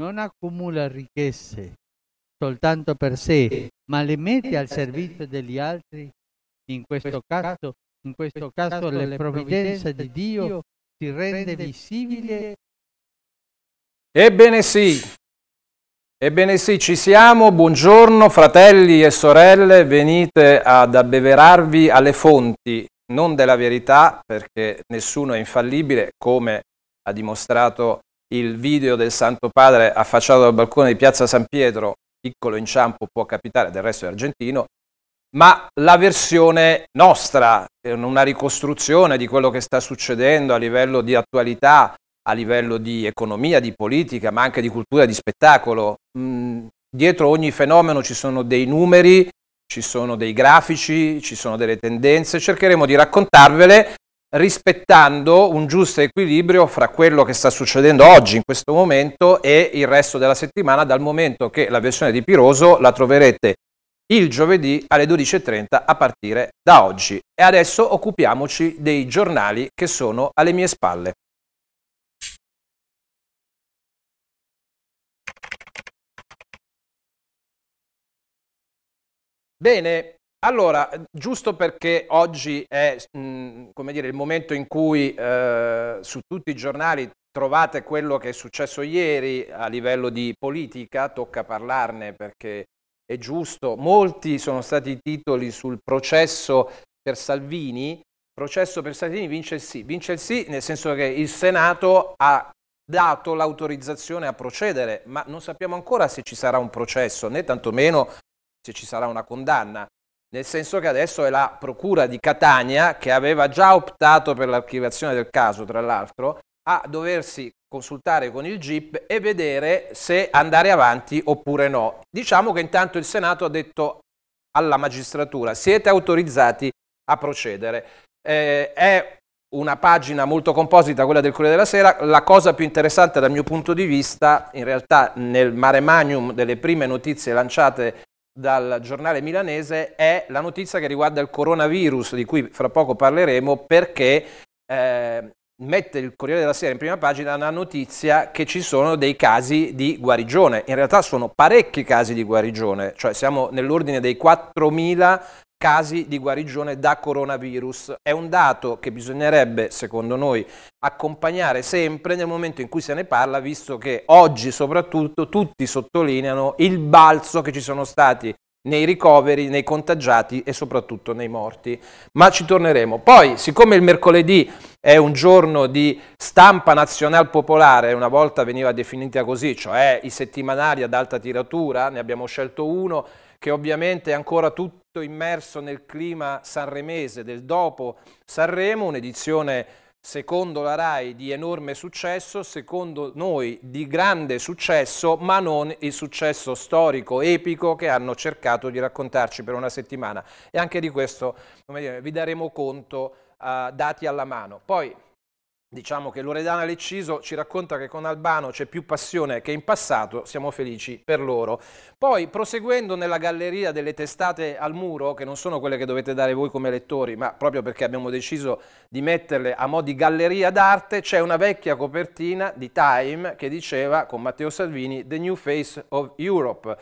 non accumula ricchezze soltanto per sé, ma le mette al servizio degli altri, in questo caso, in questo caso la provvidenza di Dio si rende visibile. Ebbene sì, ebbene sì, ci siamo, buongiorno fratelli e sorelle, venite ad abbeverarvi alle fonti, non della verità, perché nessuno è infallibile, come ha dimostrato il video del Santo Padre affacciato dal balcone di Piazza San Pietro, piccolo inciampo può capitare, del resto è argentino, ma la versione nostra, una ricostruzione di quello che sta succedendo a livello di attualità, a livello di economia, di politica, ma anche di cultura di spettacolo. Mm, dietro ogni fenomeno ci sono dei numeri, ci sono dei grafici, ci sono delle tendenze, cercheremo di raccontarvele rispettando un giusto equilibrio fra quello che sta succedendo oggi in questo momento e il resto della settimana dal momento che la versione di Piroso la troverete il giovedì alle 12.30 a partire da oggi. E adesso occupiamoci dei giornali che sono alle mie spalle. Bene, allora, giusto perché oggi è mh, mm, dire, il momento in cui eh, su tutti i giornali trovate quello che è successo ieri a livello di politica, tocca parlarne perché è giusto. Molti sono stati i titoli sul processo per Salvini. Processo per Salvini vince il sì. Vince il sì nel senso che il Senato ha dato l'autorizzazione a procedere, ma non sappiamo ancora se ci sarà un processo, né tantomeno se ci sarà una condanna nel senso che adesso è la Procura di Catania, che aveva già optato per l'archiviazione del caso, tra l'altro, a doversi consultare con il GIP e vedere se andare avanti oppure no. Diciamo che intanto il Senato ha detto alla magistratura siete autorizzati a procedere. Eh, è una pagina molto composita, quella del Corriere della Sera. La cosa più interessante dal mio punto di vista, in realtà nel mare magnum delle prime notizie lanciate dal giornale milanese è la notizia che riguarda il coronavirus, di cui fra poco parleremo, perché eh, mette il Corriere della Sera in prima pagina una notizia che ci sono dei casi di guarigione. In realtà sono parecchi casi di guarigione, cioè siamo nell'ordine dei 4.000 casi di guarigione da coronavirus. È un dato che bisognerebbe, secondo noi, accompagnare sempre nel momento in cui se ne parla, visto che oggi soprattutto tutti sottolineano il balzo che ci sono stati nei ricoveri, nei contagiati e soprattutto nei morti. Ma ci torneremo. Poi, siccome il mercoledì è un giorno di stampa nazional popolare, una volta veniva definita così, cioè i settimanali ad alta tiratura, ne abbiamo scelto uno che ovviamente è ancora tutto immerso nel clima sanremese del dopo Sanremo, un'edizione secondo la RAI di enorme successo, secondo noi di grande successo, ma non il successo storico, epico che hanno cercato di raccontarci per una settimana. E anche di questo dire, vi daremo conto eh, dati alla mano. Poi diciamo che Loredana Lecciso ci racconta che con Albano c'è più passione che in passato, siamo felici per loro. Poi proseguendo nella galleria delle testate al muro, che non sono quelle che dovete dare voi come lettori, ma proprio perché abbiamo deciso di metterle a mo' di galleria d'arte, c'è una vecchia copertina di Time che diceva con Matteo Salvini The New Face of Europe.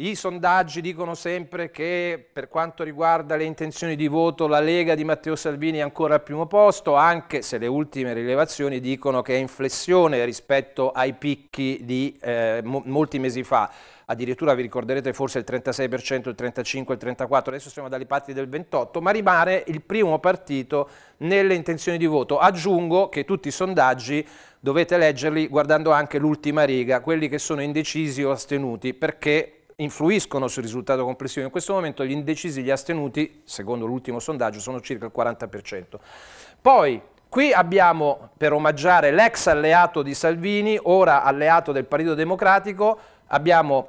I sondaggi dicono sempre che per quanto riguarda le intenzioni di voto la Lega di Matteo Salvini è ancora al primo posto, anche se le ultime rilevazioni dicono che è in flessione rispetto ai picchi di eh, molti mesi fa. Addirittura vi ricorderete forse il 36%, il 35%, il 34%, adesso siamo dalle parti del 28%, ma rimane il primo partito nelle intenzioni di voto. Aggiungo che tutti i sondaggi dovete leggerli guardando anche l'ultima riga, quelli che sono indecisi o astenuti, perché influiscono sul risultato complessivo. In questo momento gli indecisi, gli astenuti, secondo l'ultimo sondaggio, sono circa il 40%. Poi Qui abbiamo, per omaggiare l'ex alleato di Salvini, ora alleato del Partito Democratico, abbiamo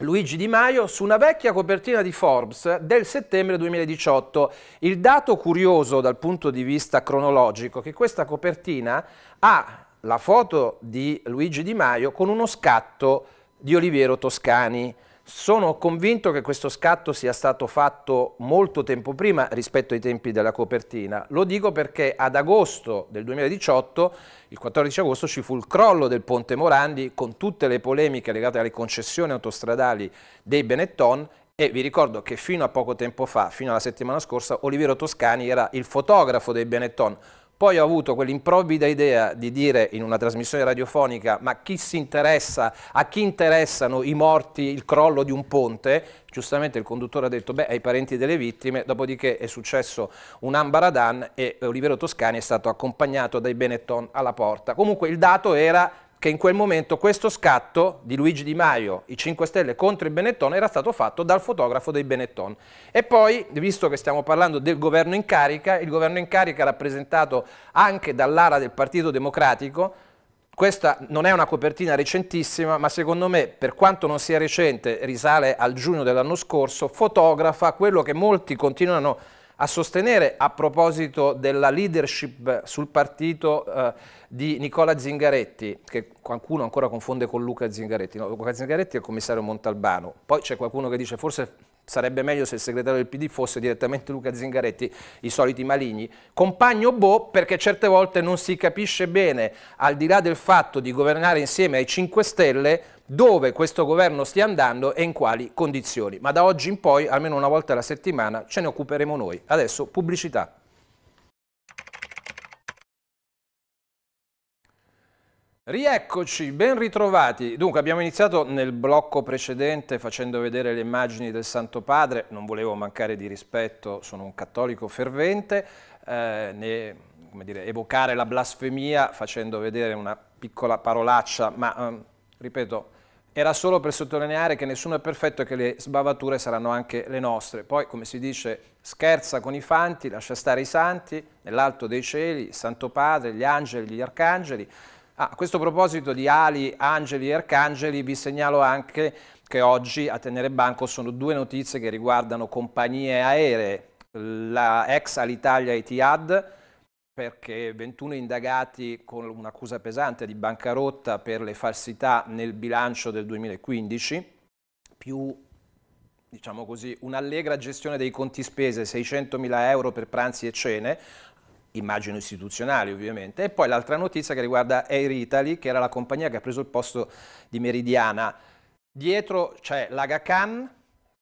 Luigi Di Maio su una vecchia copertina di Forbes del settembre 2018. Il dato curioso dal punto di vista cronologico è che questa copertina ha la foto di Luigi Di Maio con uno scatto di Oliviero Toscani. Sono convinto che questo scatto sia stato fatto molto tempo prima rispetto ai tempi della copertina. Lo dico perché ad agosto del 2018, il 14 agosto, ci fu il crollo del ponte Morandi con tutte le polemiche legate alle concessioni autostradali dei Benetton e vi ricordo che fino a poco tempo fa, fino alla settimana scorsa, Oliviero Toscani era il fotografo dei Benetton. Poi ho avuto quell'improvvida idea di dire in una trasmissione radiofonica ma chi si interessa, a chi interessano i morti, il crollo di un ponte? Giustamente il conduttore ha detto beh ai parenti delle vittime, dopodiché è successo un ambaradan e Olivero Toscani è stato accompagnato dai Benetton alla porta. Comunque il dato era che in quel momento questo scatto di Luigi Di Maio, i 5 Stelle contro il Benetton, era stato fatto dal fotografo dei Benetton. E poi, visto che stiamo parlando del governo in carica, il governo in carica rappresentato anche dall'ala del Partito Democratico, questa non è una copertina recentissima, ma secondo me, per quanto non sia recente, risale al giugno dell'anno scorso, fotografa quello che molti continuano a sostenere a proposito della leadership sul partito eh, di Nicola Zingaretti, che qualcuno ancora confonde con Luca Zingaretti. No, Luca Zingaretti è il commissario Montalbano. Poi c'è qualcuno che dice forse sarebbe meglio se il segretario del PD fosse direttamente Luca Zingaretti, i soliti maligni. Compagno Bo perché certe volte non si capisce bene, al di là del fatto di governare insieme ai 5 Stelle, dove questo governo stia andando e in quali condizioni. Ma da oggi in poi, almeno una volta alla settimana, ce ne occuperemo noi. Adesso pubblicità. Rieccoci, ben ritrovati. Dunque abbiamo iniziato nel blocco precedente facendo vedere le immagini del Santo Padre, non volevo mancare di rispetto, sono un cattolico fervente, eh, né dire, evocare la blasfemia facendo vedere una piccola parolaccia, ma eh, ripeto, era solo per sottolineare che nessuno è perfetto e che le sbavature saranno anche le nostre. Poi, come si dice, scherza con i fanti, lascia stare i santi, nell'alto dei cieli, il Santo Padre, gli angeli, gli arcangeli. Ah, a questo proposito di ali, angeli e arcangeli vi segnalo anche che oggi a tenere banco sono due notizie che riguardano compagnie aeree, la ex Alitalia Etihad perché 21 indagati con un'accusa pesante di bancarotta per le falsità nel bilancio del 2015 più diciamo così, un'allegra gestione dei conti spese, 600.000 euro per pranzi e cene, immagino istituzionali ovviamente. E poi l'altra notizia che riguarda Air Italy, che era la compagnia che ha preso il posto di Meridiana. Dietro c'è l'Aga Khan,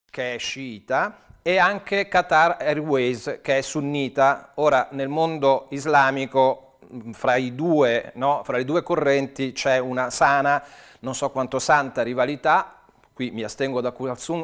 che è sciita, e anche Qatar Airways, che è sunnita. Ora, nel mondo islamico, fra, due, no? fra le due correnti c'è una sana, non so quanto santa rivalità, qui mi astengo da,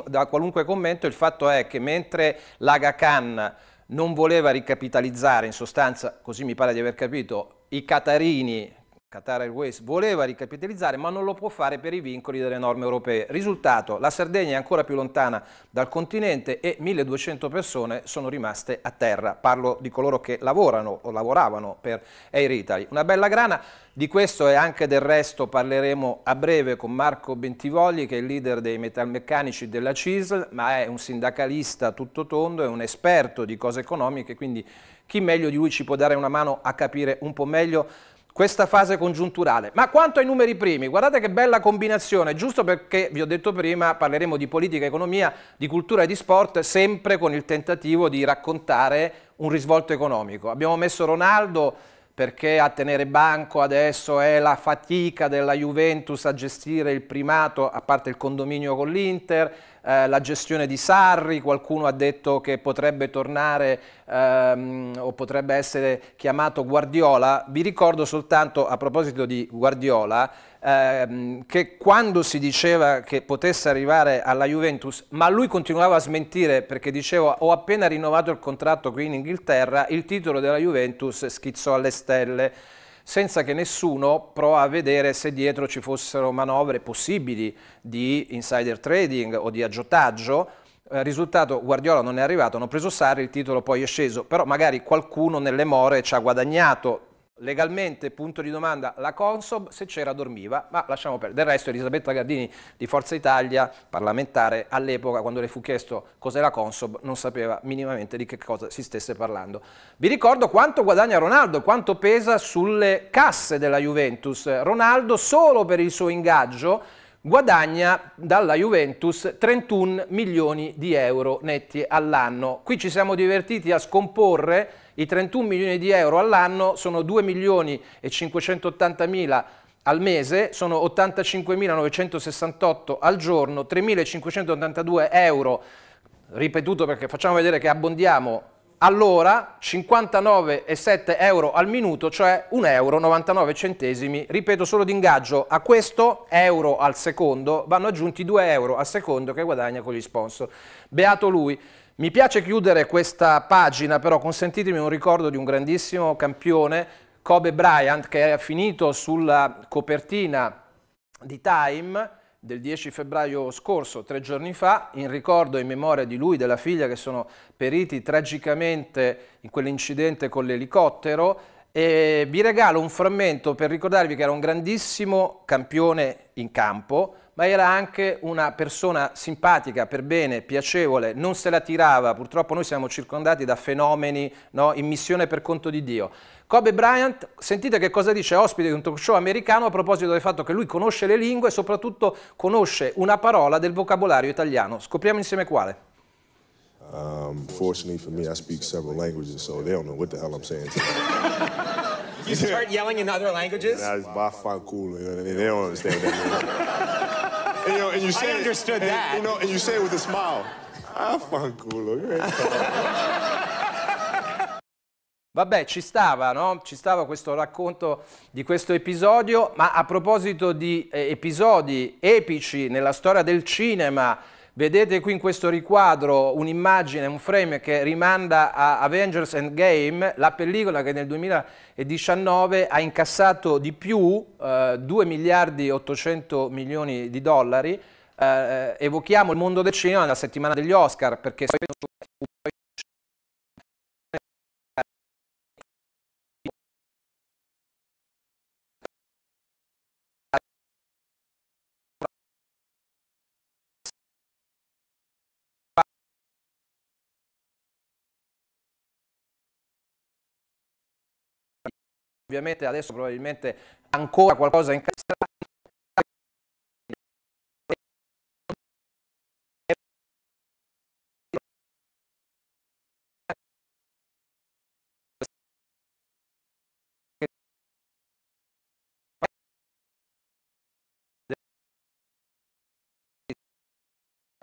da qualunque commento, il fatto è che mentre l'Aga Khan non voleva ricapitalizzare, in sostanza, così mi pare di aver capito, i catarini Qatar Airways voleva ricapitalizzare ma non lo può fare per i vincoli delle norme europee. Risultato, la Sardegna è ancora più lontana dal continente e 1200 persone sono rimaste a terra. Parlo di coloro che lavorano o lavoravano per Air Italy. Una bella grana, di questo e anche del resto parleremo a breve con Marco Bentivogli che è il leader dei metalmeccanici della CISL ma è un sindacalista tutto tondo, è un esperto di cose economiche quindi chi meglio di lui ci può dare una mano a capire un po' meglio questa fase congiunturale. Ma quanto ai numeri primi, guardate che bella combinazione, giusto perché vi ho detto prima parleremo di politica, economia, di cultura e di sport, sempre con il tentativo di raccontare un risvolto economico. Abbiamo messo Ronaldo perché a tenere banco adesso è la fatica della Juventus a gestire il primato, a parte il condominio con l'Inter, eh, la gestione di Sarri, qualcuno ha detto che potrebbe tornare ehm, o potrebbe essere chiamato Guardiola. Vi ricordo soltanto a proposito di Guardiola ehm, che quando si diceva che potesse arrivare alla Juventus, ma lui continuava a smentire perché diceva ho appena rinnovato il contratto qui in Inghilterra, il titolo della Juventus schizzò alle stelle senza che nessuno prova a vedere se dietro ci fossero manovre possibili di insider trading o di aggiottaggio. Eh, risultato, Guardiola non è arrivato, hanno preso Sarri, il titolo poi è sceso, però magari qualcuno nelle more ci ha guadagnato, Legalmente, punto di domanda, la Consob se c'era dormiva, ma lasciamo perdere. Del resto Elisabetta Gardini di Forza Italia, parlamentare, all'epoca quando le fu chiesto cos'è la Consob non sapeva minimamente di che cosa si stesse parlando. Vi ricordo quanto guadagna Ronaldo, quanto pesa sulle casse della Juventus. Ronaldo solo per il suo ingaggio guadagna dalla Juventus 31 milioni di euro netti all'anno. Qui ci siamo divertiti a scomporre i 31 milioni di euro all'anno, sono 2 milioni e 580 mila al mese, sono 85.968 al giorno, 3.582 euro ripetuto perché facciamo vedere che abbondiamo all'ora, 59,7 euro al minuto, cioè 1,99 euro, centesimi, ripeto solo di ingaggio, a questo euro al secondo vanno aggiunti 2 euro al secondo che guadagna con gli sponsor. Beato lui. Mi piace chiudere questa pagina, però consentitemi un ricordo di un grandissimo campione, Kobe Bryant, che ha finito sulla copertina di Time del 10 febbraio scorso, tre giorni fa, in ricordo e in memoria di lui e della figlia che sono periti tragicamente in quell'incidente con l'elicottero e vi regalo un frammento per ricordarvi che era un grandissimo campione in campo, ma era anche una persona simpatica, per bene, piacevole, non se la tirava, purtroppo noi siamo circondati da fenomeni no, in missione per conto di Dio. Kobe Bryant, sentite che cosa dice ospite di un talk show americano a proposito del fatto che lui conosce le lingue e soprattutto conosce una parola del vocabolario italiano. Scopriamo insieme quale. Um, fortunately for me, I speak several languages, so they don't know what the hell I'm saying. you start yelling in other languages? And I by far cool, you know, they don't understand that. and, you know, and you say I understood it, that. you know, and you say it with a smile. Ah, I find cool. Vabbè, ci stava, no? Ci stava questo racconto di questo episodio, ma a proposito di eh, episodi epici nella storia del cinema, vedete qui in questo riquadro un'immagine, un frame che rimanda a Avengers Endgame, la pellicola che nel 2019 ha incassato di più eh, 2 miliardi e 800 milioni di dollari. Eh, eh, evochiamo il mondo del cinema nella settimana degli Oscar, perché ovviamente adesso probabilmente ancora qualcosa in casa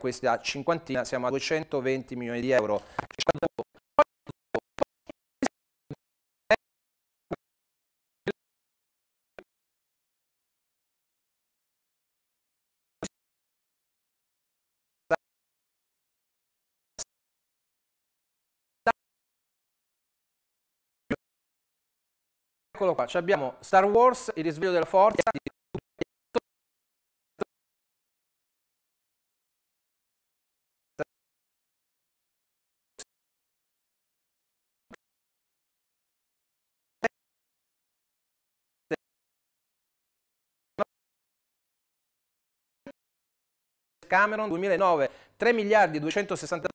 questa cinquantina siamo a 220 milioni di euro Eccolo qua, abbiamo Star Wars, il risveglio della forza di Cameron 2009 3 miliardi 263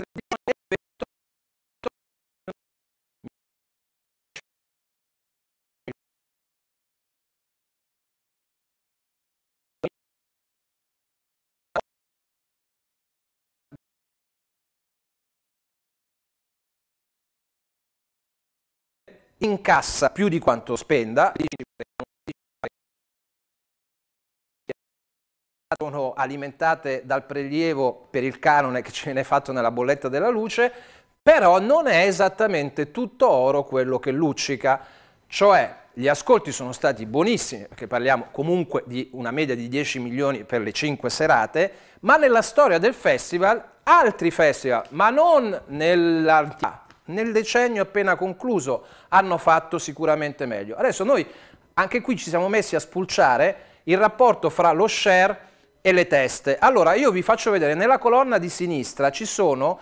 incassa più di quanto spenda, sono alimentate dal prelievo per il canone che ci viene fatto nella bolletta della luce, però non è esattamente tutto oro quello che luccica, cioè gli ascolti sono stati buonissimi, perché parliamo comunque di una media di 10 milioni per le 5 serate, ma nella storia del festival, altri festival, ma non nell'antichità, nel decennio appena concluso hanno fatto sicuramente meglio. Adesso noi anche qui ci siamo messi a spulciare il rapporto fra lo share e le teste. Allora io vi faccio vedere, nella colonna di sinistra ci sono,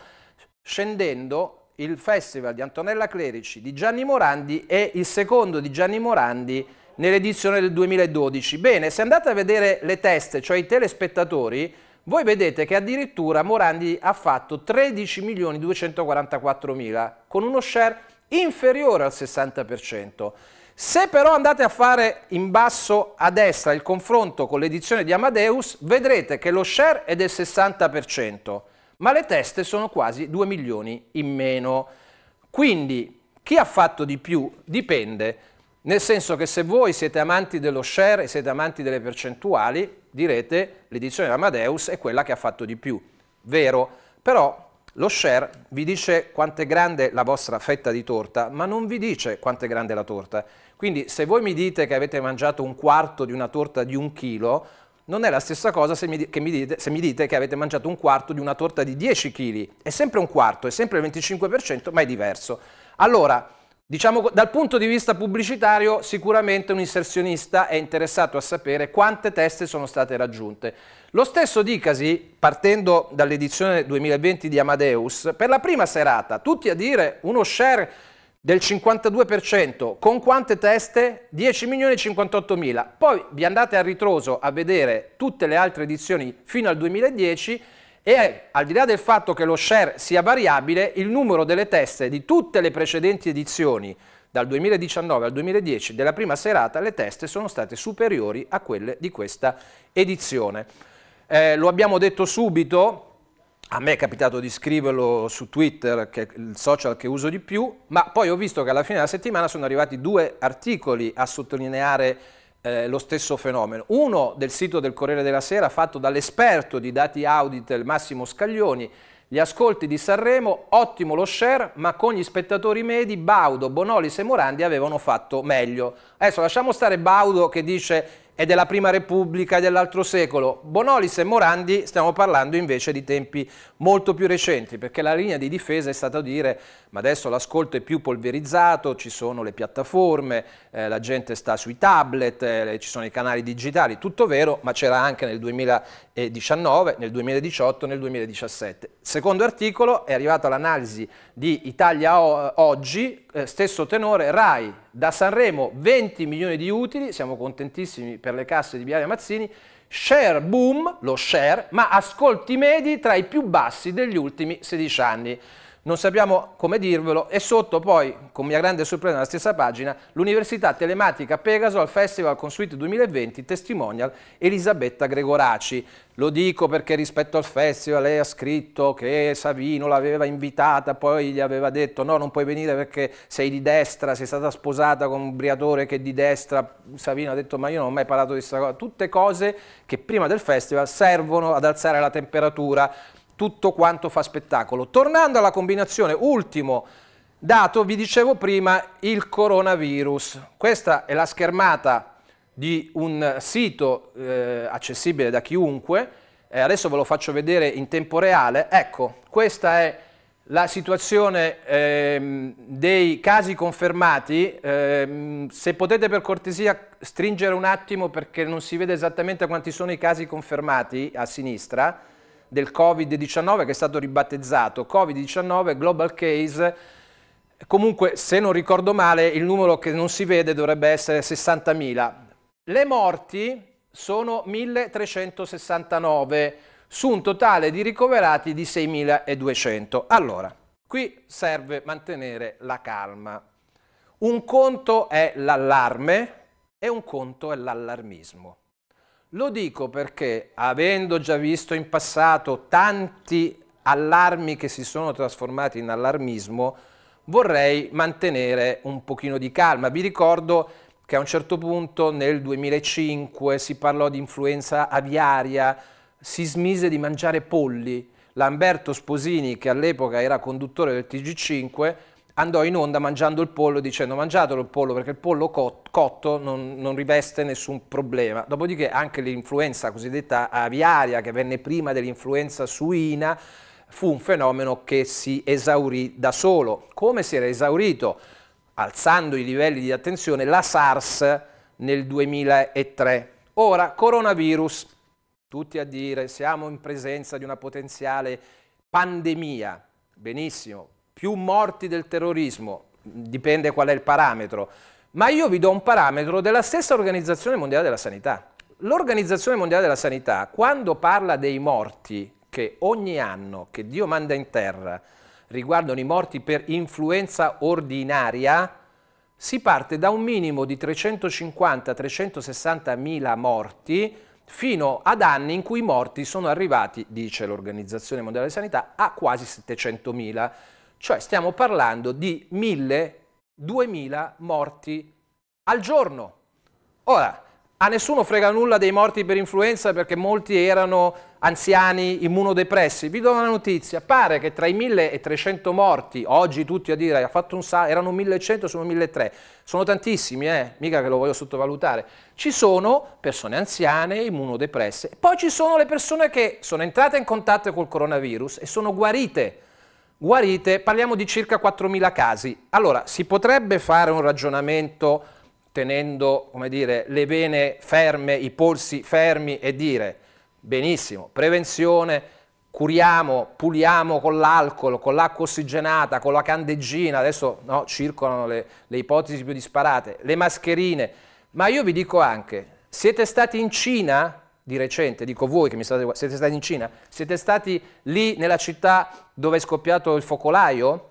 scendendo, il festival di Antonella Clerici, di Gianni Morandi e il secondo di Gianni Morandi nell'edizione del 2012. Bene, se andate a vedere le teste, cioè i telespettatori, voi vedete che addirittura Morandi ha fatto 13.244.000 con uno share inferiore al 60%. Se però andate a fare in basso a destra il confronto con l'edizione di Amadeus, vedrete che lo share è del 60%, ma le teste sono quasi 2 milioni in meno. Quindi chi ha fatto di più dipende, nel senso che se voi siete amanti dello share e siete amanti delle percentuali, direte l'edizione Amadeus è quella che ha fatto di più, vero, però lo share vi dice quanto è grande la vostra fetta di torta, ma non vi dice quanto è grande la torta. Quindi se voi mi dite che avete mangiato un quarto di una torta di un chilo, non è la stessa cosa se mi, mi dite, se mi dite che avete mangiato un quarto di una torta di 10 kg. È sempre un quarto, è sempre il 25%, ma è diverso. Allora, Diciamo, dal punto di vista pubblicitario, sicuramente un inserzionista è interessato a sapere quante teste sono state raggiunte. Lo stesso dicasi, partendo dall'edizione 2020 di Amadeus, per la prima serata, tutti a dire uno share del 52%, con quante teste? 10 Poi vi andate a ritroso a vedere tutte le altre edizioni fino al 2010 e al di là del fatto che lo share sia variabile, il numero delle teste di tutte le precedenti edizioni dal 2019 al 2010 della prima serata le teste sono state superiori a quelle di questa edizione. Eh, lo abbiamo detto subito, a me è capitato di scriverlo su Twitter, che è il social che uso di più, ma poi ho visto che alla fine della settimana sono arrivati due articoli a sottolineare eh, lo stesso fenomeno. Uno del sito del Corriere della Sera fatto dall'esperto di dati audit Massimo Scaglioni, gli ascolti di Sanremo, ottimo lo share, ma con gli spettatori medi Baudo, Bonolis e Morandi avevano fatto meglio. Adesso lasciamo stare Baudo che dice e della Prima Repubblica e dell'altro secolo. Bonolis e Morandi stiamo parlando invece di tempi molto più recenti, perché la linea di difesa è stata dire ma adesso l'ascolto è più polverizzato, ci sono le piattaforme, eh, la gente sta sui tablet, eh, ci sono i canali digitali, tutto vero, ma c'era anche nel 2019, nel 2018, nel 2017. Secondo articolo è arrivata l'analisi di Italia Oggi, eh, stesso tenore, RAI, da Sanremo 20 milioni di utili, siamo contentissimi per le casse di Biaria Mazzini, share boom, lo share, ma ascolti medi tra i più bassi degli ultimi 16 anni non sappiamo come dirvelo e sotto poi, con mia grande sorpresa nella stessa pagina, l'Università Telematica Pegaso al Festival Consuite 2020 testimonial Elisabetta Gregoraci. Lo dico perché rispetto al festival lei ha scritto che Savino l'aveva invitata, poi gli aveva detto no non puoi venire perché sei di destra, sei stata sposata con un briatore che è di destra, Savino ha detto ma io non ho mai parlato di questa cosa, tutte cose che prima del festival servono ad alzare la temperatura tutto quanto fa spettacolo. Tornando alla combinazione, ultimo dato, vi dicevo prima, il coronavirus. Questa è la schermata di un sito eh, accessibile da chiunque, eh, adesso ve lo faccio vedere in tempo reale. Ecco, questa è la situazione ehm, dei casi confermati, ehm, se potete per cortesia stringere un attimo perché non si vede esattamente quanti sono i casi confermati a sinistra, del Covid-19 che è stato ribattezzato Covid-19 Global Case. Comunque, se non ricordo male, il numero che non si vede dovrebbe essere 60.000. Le morti sono 1.369 su un totale di ricoverati di 6.200. Allora, qui serve mantenere la calma. Un conto è l'allarme e un conto è l'allarmismo. Lo dico perché, avendo già visto in passato tanti allarmi che si sono trasformati in allarmismo, vorrei mantenere un pochino di calma. Vi ricordo che a un certo punto nel 2005 si parlò di influenza aviaria, si smise di mangiare polli. Lamberto Sposini, che all'epoca era conduttore del TG5, andò in onda mangiando il pollo dicendo mangiatelo il pollo perché il pollo cotto non, non riveste nessun problema. Dopodiché anche l'influenza cosiddetta aviaria che venne prima dell'influenza suina fu un fenomeno che si esaurì da solo. Come si era esaurito? Alzando i livelli di attenzione la SARS nel 2003. Ora, coronavirus. Tutti a dire siamo in presenza di una potenziale pandemia. Benissimo, più morti del terrorismo, dipende qual è il parametro, ma io vi do un parametro della stessa Organizzazione Mondiale della Sanità. L'Organizzazione Mondiale della Sanità, quando parla dei morti che ogni anno che Dio manda in terra riguardano i morti per influenza ordinaria, si parte da un minimo di 350-360 mila morti fino ad anni in cui i morti sono arrivati, dice l'Organizzazione Mondiale della Sanità, a quasi 700 mila. Cioè stiamo parlando di 1000-2000 morti al giorno. Ora, a nessuno frega nulla dei morti per influenza perché molti erano anziani immunodepressi. Vi do una notizia, pare che tra i 1300 morti, oggi tutti a dire ha fatto un salto, erano 1100, sono 1300, sono tantissimi, eh? mica che lo voglio sottovalutare. Ci sono persone anziane, immunodepresse, poi ci sono le persone che sono entrate in contatto col coronavirus e sono guarite guarite, parliamo di circa 4.000 casi. Allora, si potrebbe fare un ragionamento tenendo dire, le vene ferme, i polsi fermi e dire, benissimo, prevenzione, curiamo, puliamo con l'alcol, con l'acqua ossigenata, con la candeggina, adesso no, circolano le, le ipotesi più disparate, le mascherine, ma io vi dico anche, siete stati in Cina di recente, dico voi che mi state, guardando, siete stati in Cina, siete stati lì nella città dove è scoppiato il focolaio?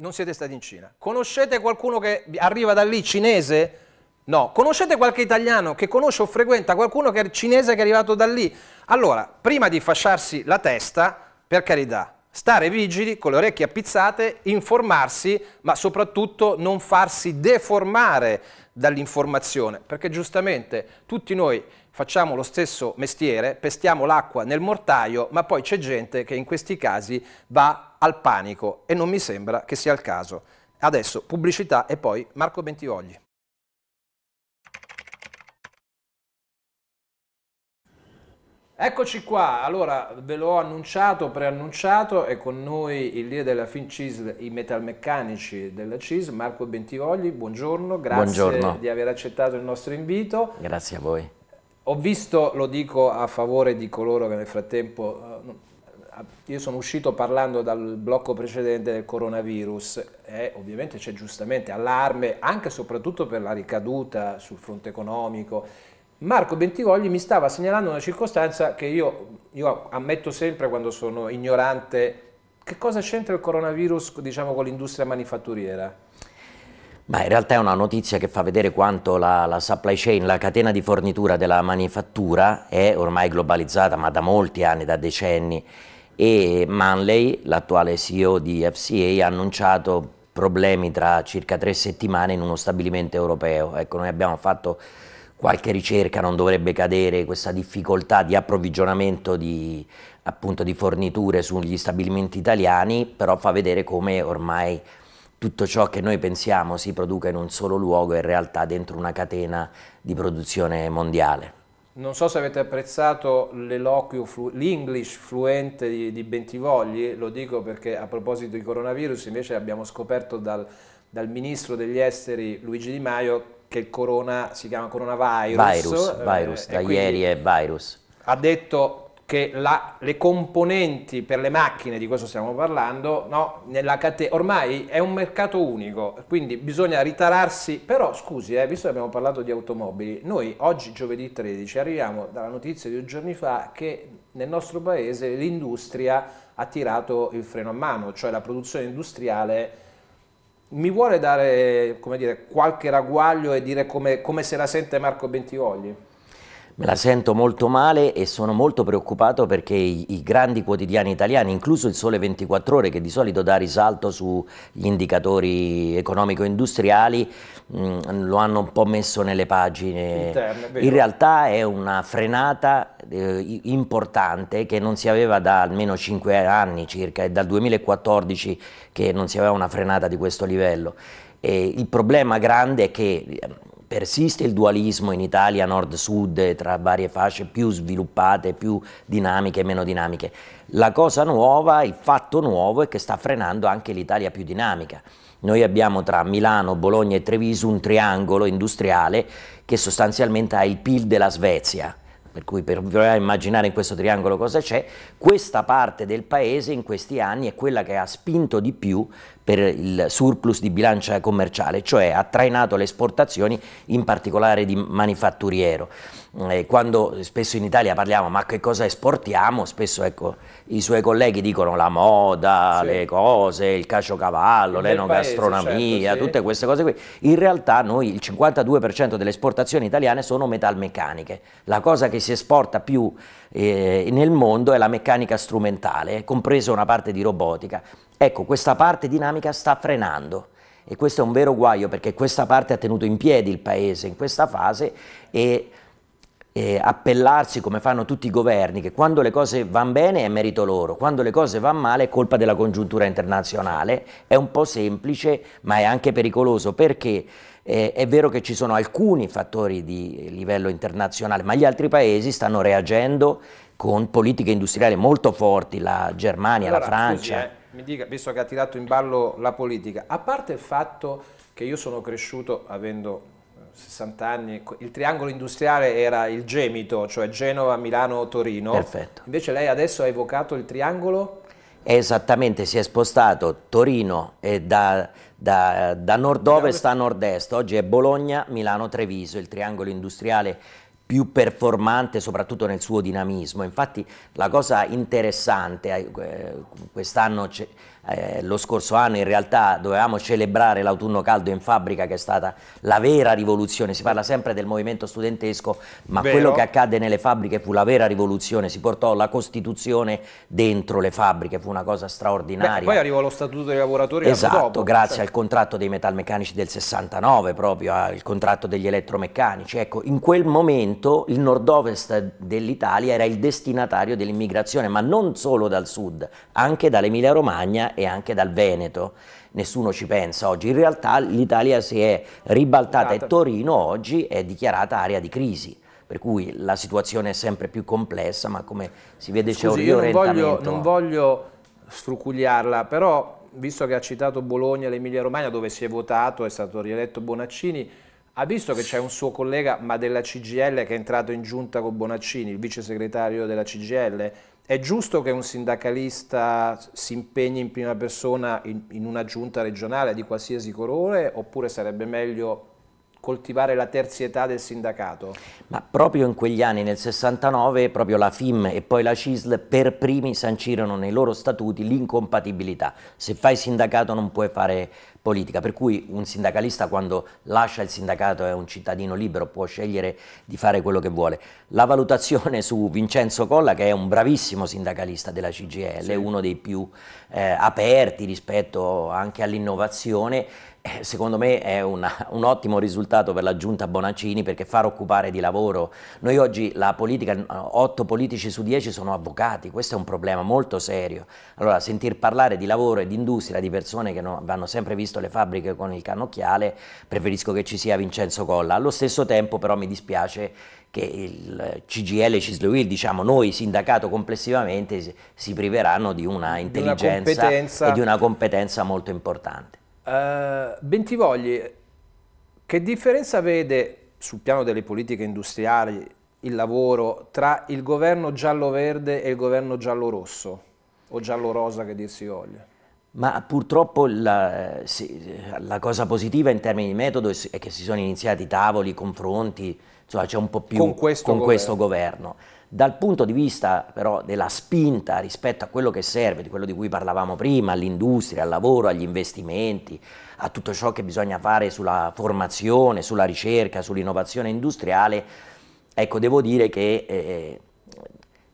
Non siete stati in Cina. Conoscete qualcuno che arriva da lì cinese? No. Conoscete qualche italiano che conosce o frequenta qualcuno che è cinese che è arrivato da lì? Allora, prima di fasciarsi la testa, per carità, stare vigili, con le orecchie appizzate, informarsi, ma soprattutto non farsi deformare dall'informazione, perché giustamente tutti noi facciamo lo stesso mestiere, pestiamo l'acqua nel mortaio, ma poi c'è gente che in questi casi va al panico e non mi sembra che sia il caso. Adesso pubblicità e poi Marco Bentivogli. Eccoci qua, allora ve l'ho annunciato, preannunciato, è con noi il leader della FinCIS, i metalmeccanici della CIS, Marco Bentivogli, buongiorno, grazie buongiorno. di aver accettato il nostro invito. Grazie a voi. Ho visto, lo dico a favore di coloro che nel frattempo... Eh, io sono uscito parlando dal blocco precedente del coronavirus e ovviamente c'è giustamente allarme anche e soprattutto per la ricaduta sul fronte economico. Marco Bentivogli mi stava segnalando una circostanza che io, io ammetto sempre quando sono ignorante. Che cosa c'entra il coronavirus diciamo, con l'industria manifatturiera? Ma in realtà è una notizia che fa vedere quanto la, la, supply chain, la catena di fornitura della manifattura è ormai globalizzata, ma da molti anni, da decenni. E Manley, l'attuale CEO di FCA, ha annunciato problemi tra circa tre settimane in uno stabilimento europeo. Ecco, noi abbiamo fatto qualche ricerca, non dovrebbe cadere questa difficoltà di approvvigionamento di, appunto, di forniture sugli stabilimenti italiani, però fa vedere come ormai tutto ciò che noi pensiamo si produca in un solo luogo è in realtà dentro una catena di produzione mondiale. Non so se avete apprezzato l'eloquio, l'English fluente di, di, Bentivogli, lo dico perché a proposito di coronavirus invece abbiamo scoperto dal, dal ministro degli esteri Luigi Di Maio che il corona si chiama coronavirus. Virus, eh, virus eh, da ieri è virus. Ha detto che la, le componenti per le macchine, di questo stiamo parlando, no, ormai è un mercato unico, quindi bisogna ritararsi, però scusi, eh, visto che abbiamo parlato di automobili, noi oggi giovedì 13 arriviamo dalla notizia di due giorni fa che nel nostro paese l'industria ha tirato il freno a mano, cioè la produzione industriale mi vuole dare dire, qualche raguaglio e dire come, come se la sente Marco Bentivogli? Me la sento molto male e sono molto preoccupato perché i, i, grandi quotidiani italiani, incluso il Sole 24 Ore, che di solito dà risalto sugli indicatori economico-industriali, mm, lo hanno un po' messo nelle pagine. Interne, In realtà è una frenata eh, importante che non si aveva da almeno 5 anni circa, è dal 2014 che non si aveva una frenata di questo livello. E il problema grande è che persiste il dualismo in Italia nord-sud tra varie fasce più sviluppate, più dinamiche e meno dinamiche. La cosa nuova, il fatto nuovo è che sta frenando anche l'Italia più dinamica. Noi abbiamo tra Milano, Bologna e Treviso un triangolo industriale che sostanzialmente ha il PIL della Svezia per cui per immaginare in questo triangolo cosa c'è, questa parte del paese in questi anni è quella che ha spinto di più per il surplus di bilancia commerciale, cioè ha trainato le esportazioni in particolare di manifatturiero. Eh, quando spesso in Italia parliamo ma che cosa esportiamo, spesso ecco, i suoi colleghi dicono la moda, sì. le cose, il caciocavallo, l'enogastronomia, certo, sì. tutte queste cose qui. In realtà noi il 52% delle esportazioni italiane sono metalmeccaniche. La cosa che si esporta più eh, nel mondo è la meccanica strumentale, compresa una parte di robotica. Ecco, questa parte dinamica sta frenando e questo è un vero guaio perché questa parte ha tenuto in piedi il paese in questa fase e, e appellarsi come fanno tutti i governi che quando le cose vanno bene è merito loro, quando le cose vanno male è colpa della congiuntura internazionale, è un po' semplice ma è anche pericoloso perché eh, è vero che ci sono alcuni fattori di livello internazionale, ma gli altri paesi stanno reagendo con politiche industriali molto forti, la Germania, allora, la Francia. Scusi, eh, mi dica, visto che ha tirato in ballo la politica, a parte il fatto che io sono cresciuto avendo 60 eh, anni, il triangolo industriale era il gemito, cioè Genova, Milano, Torino. Perfetto. Invece lei adesso ha evocato il triangolo? Esattamente, si è spostato Torino e da da, da nord-ovest a nord-est. Oggi è Bologna, Milano, Treviso, il triangolo industriale più performante soprattutto nel suo dinamismo. Infatti la cosa interessante, eh, quest'anno eh, lo scorso anno in realtà dovevamo celebrare l'autunno caldo in fabbrica che è stata la vera rivoluzione, si parla sempre del movimento studentesco, ma Vero. quello che accadde nelle fabbriche fu la vera rivoluzione, si portò la Costituzione dentro le fabbriche, fu una cosa straordinaria. Beh, poi arrivò lo Statuto dei lavoratori Esatto, dopo, grazie cioè. al contratto dei metalmeccanici del 69, proprio al ah, contratto degli elettromeccanici. Ecco, in quel momento il nord-ovest dell'Italia era il destinatario dell'immigrazione, ma non solo dal sud, anche dall'Emilia Romagna e anche dal Veneto. Nessuno ci pensa oggi. In realtà l'Italia si è ribaltata e esatto. Torino oggi è dichiarata area di crisi per cui la situazione è sempre più complessa, ma come si vede c'è un riorientamento. non voglio, non voglio sfrucugliarla, però visto che ha citato Bologna, e l'Emilia Romagna, dove si è votato, è stato rieletto Bonaccini, ha visto che c'è un suo collega, ma della CGL, che è entrato in giunta con Bonaccini, il vice segretario della CGL, è giusto che un sindacalista si impegni in prima persona in, in una giunta regionale di qualsiasi colore oppure sarebbe meglio coltivare la terzietà del sindacato? Ma proprio in quegli anni, nel 69, proprio la FIM e poi la CISL per primi sancirono nei loro statuti l'incompatibilità. Se fai sindacato non puoi fare politica, per cui un sindacalista quando lascia il sindacato è un cittadino libero, può scegliere di fare quello che vuole. La valutazione su Vincenzo Colla, che è un bravissimo sindacalista della CGL, sì. uno dei più eh, aperti rispetto anche all'innovazione, eh, secondo me è una, un ottimo risultato per la giunta Bonaccini perché far occupare di lavoro. Noi oggi la politica, 8 eh, politici su 10 sono avvocati, questo è un problema molto serio. Allora sentir parlare di lavoro e di industria di persone che non, hanno sempre visto le fabbriche con il cannocchiale, preferisco che ci sia Vincenzo Colla. Allo stesso tempo però mi dispiace che il CGL e Cisluil, diciamo noi sindacato complessivamente, si priveranno di una intelligenza di una e di una competenza molto importante. Eh, Bentivogli, che differenza vede sul piano delle politiche industriali il lavoro tra il governo giallo-verde e il governo giallo-rosso o giallo-rosa che dir si voglia? Ma purtroppo la, la, cosa positiva in termini di metodo è che si sono iniziati tavoli, confronti, insomma, c'è un po' più con, questo, con governo. governo. Dal punto di vista però della spinta rispetto a quello che serve, di quello di cui parlavamo prima, all'industria, al lavoro, agli investimenti, a tutto ciò che bisogna fare sulla formazione, sulla ricerca, sull'innovazione industriale, ecco, devo dire che eh, eh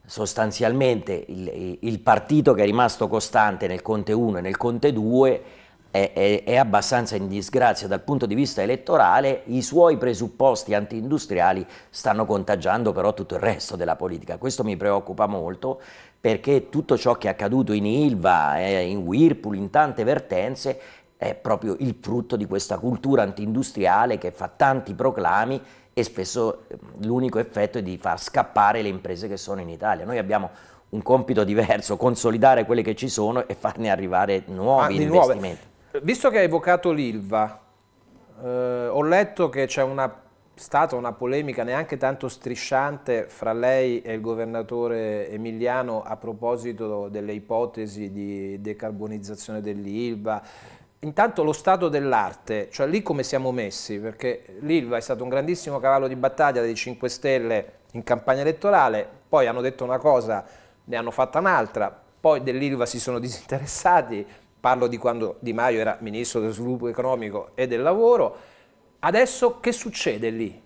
sostanzialmente il, il partito che è rimasto costante nel Conte 1 e nel Conte 2 è, è, è, abbastanza in disgrazia dal punto di vista elettorale, i suoi presupposti anti-industriali stanno contagiando però tutto il resto della politica. Questo mi preoccupa molto perché tutto ciò che è accaduto in Ilva, eh, in Whirlpool, in tante vertenze, è proprio il frutto di questa cultura anti-industriale che fa tanti proclami e spesso eh, l'unico effetto è di far scappare le imprese che sono in Italia. Noi abbiamo un compito diverso, consolidare quelle che ci sono e farne arrivare nuovi ah, investimenti. Nuove. Visto che hai evocato l'Ilva, eh, ho letto che c'è stata una polemica neanche tanto strisciante fra lei e il governatore Emiliano a proposito delle ipotesi di decarbonizzazione dell'Ilva. Intanto lo stato dell'arte, cioè lì come siamo messi, perché l'Ilva è stato un grandissimo cavallo di battaglia dei 5 Stelle in campagna elettorale, poi hanno detto una cosa, ne hanno fatta un'altra, poi dell'Ilva si sono disinteressati, parlo di quando Di Maio era ministro dello sviluppo economico e del lavoro, adesso che succede lì?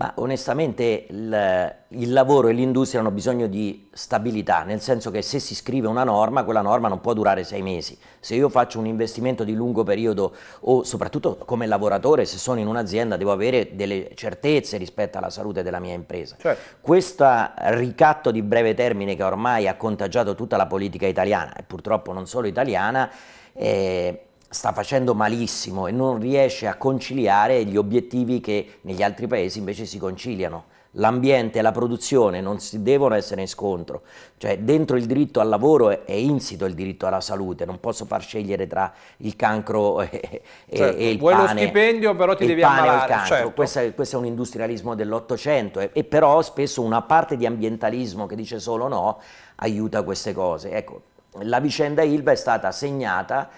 Ma onestamente il, il lavoro e l'industria hanno bisogno di stabilità, nel senso che se si scrive una norma, quella norma non può durare sei mesi. Se io faccio un investimento di lungo periodo o soprattutto come lavoratore, se sono in un'azienda, devo avere delle certezze rispetto alla salute della mia impresa. Certo. Questo ricatto di breve termine che ormai ha contagiato tutta la politica italiana e purtroppo non solo italiana, eh, sta facendo malissimo e non riesce a conciliare gli obiettivi che negli altri paesi invece si conciliano. L'ambiente e la produzione non si devono essere in scontro, cioè dentro il diritto al lavoro è, è insito il diritto alla salute, non posso far scegliere tra il cancro e, certo, e il vuoi pane. Vuoi lo stipendio però ti devi ammalare. Certo. Questo, è, questo, è, un industrialismo dell'Ottocento e, e però spesso una parte di ambientalismo che dice solo no aiuta queste cose. Ecco, la vicenda Ilva è stata segnata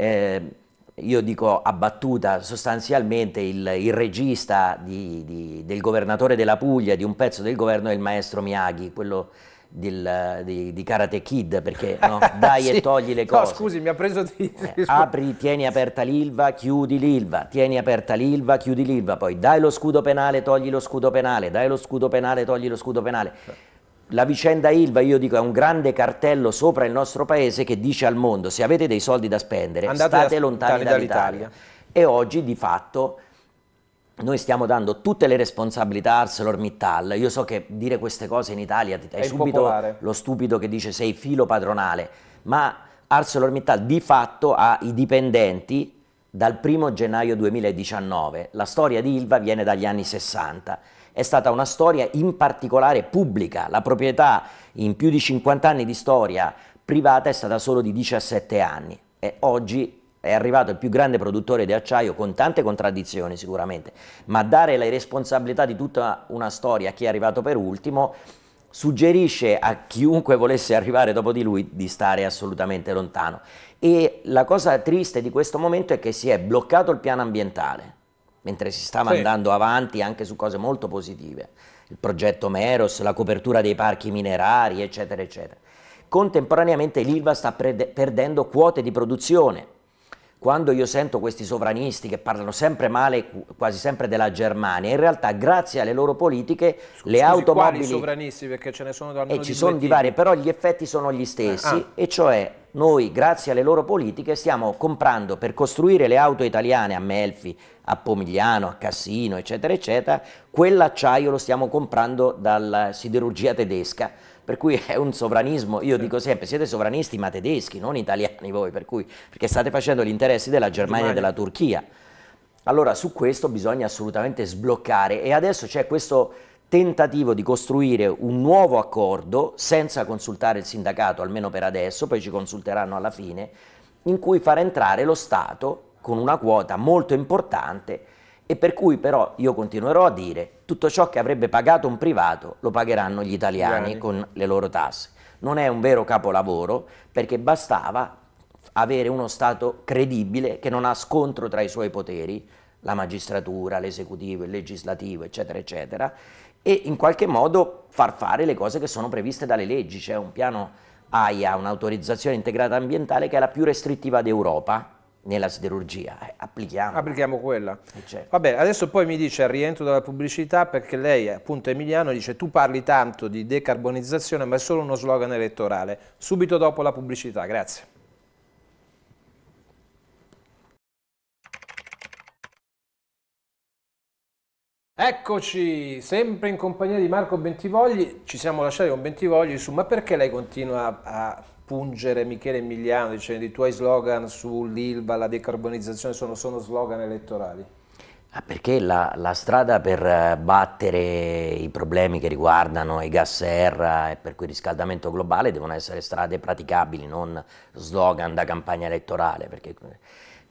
eh, io dico abbattuta, sostanzialmente il, il regista di, di, del governatore della Puglia, di un pezzo del governo, è il maestro Miyagi, quello del, di, di, Karate Kid, perché no? dai sì. e togli le cose. No, scusi, mi ha preso di... Eh, apri, tieni aperta l'Ilva, chiudi l'Ilva, tieni aperta l'Ilva, chiudi l'Ilva, poi dai lo scudo penale, togli lo scudo penale, dai lo scudo penale, togli lo scudo penale. Certo la vicenda Ilva, io dico, è un grande cartello sopra il nostro paese che dice al mondo, se avete dei soldi da spendere, Andate state da, lontani dall'Italia. E oggi, di fatto, noi stiamo dando tutte le responsabilità a ArcelorMittal. Io so che dire queste cose in Italia è, dai subito popolare. lo stupido che dice sei filo padronale, ma ArcelorMittal di fatto ha i dipendenti dal 1 gennaio 2019. La storia di Ilva viene dagli anni 60 è stata una storia in particolare pubblica, la proprietà in più di 50 anni di storia privata è stata solo di 17 anni e oggi è arrivato il più grande produttore di acciaio con tante contraddizioni sicuramente, ma dare le responsabilità di tutta una storia a chi è arrivato per ultimo suggerisce a chiunque volesse arrivare dopo di lui di stare assolutamente lontano. E la cosa triste di questo momento è che si è bloccato il piano ambientale, mentre si stava sì. andando avanti anche su cose molto positive, il progetto Meros, la copertura dei parchi minerari, eccetera, eccetera. Contemporaneamente l'Ilva sta perde- perdendo quote di produzione quando io sento questi sovranisti che parlano sempre male, quasi sempre della Germania, in realtà grazie alle loro politiche Scusi, le automobili... Quali sovranisti? Perché ce ne sono da eh, almeno E ci sono di varie, però gli effetti sono gli stessi, ah. e cioè noi grazie alle loro politiche stiamo comprando per costruire le auto italiane a Melfi, a Pomigliano, a Cassino, eccetera, eccetera, quell'acciaio lo stiamo comprando dalla siderurgia tedesca per cui è un sovranismo, io sì. dico sempre, siete sovranisti ma tedeschi, non italiani voi, per cui, perché state facendo gli interessi della Germania e della Turchia. Allora su questo bisogna assolutamente sbloccare e adesso c'è questo tentativo di costruire un nuovo accordo senza consultare il sindacato, almeno per adesso, poi ci consulteranno alla fine, in cui far entrare lo Stato con una quota molto importante e per cui però io continuerò a dire tutto ciò che avrebbe pagato un privato lo pagheranno gli italiani Bene. con le loro tasse. Non è un vero capolavoro perché bastava avere uno Stato credibile che non ha scontro tra i suoi poteri, la magistratura, l'esecutivo, il legislativo, eccetera, eccetera, e in qualche modo far fare le cose che sono previste dalle leggi. C'è un piano AIA, un'autorizzazione integrata ambientale, che è la più restrittiva d'Europa, nella siderurgia, eh, applichiamo. Applichiamo quella. Eh, certo. bene, adesso poi mi dice al rientro dalla pubblicità, perché lei, appunto Emiliano, dice tu parli tanto di decarbonizzazione, ma è solo uno slogan elettorale. Subito dopo la pubblicità, grazie. Eccoci, sempre in compagnia di Marco Bentivogli, ci siamo lasciati con Bentivogli insomma perché lei continua a pungere Michele Emiliano dicendo i tuoi slogan sull'ILVA, la decarbonizzazione sono, sono slogan elettorali? Ah, perché la, la, strada per eh, battere i problemi che riguardano i gas serra e per cui il riscaldamento globale devono essere strade praticabili, non slogan da campagna elettorale. Perché eh,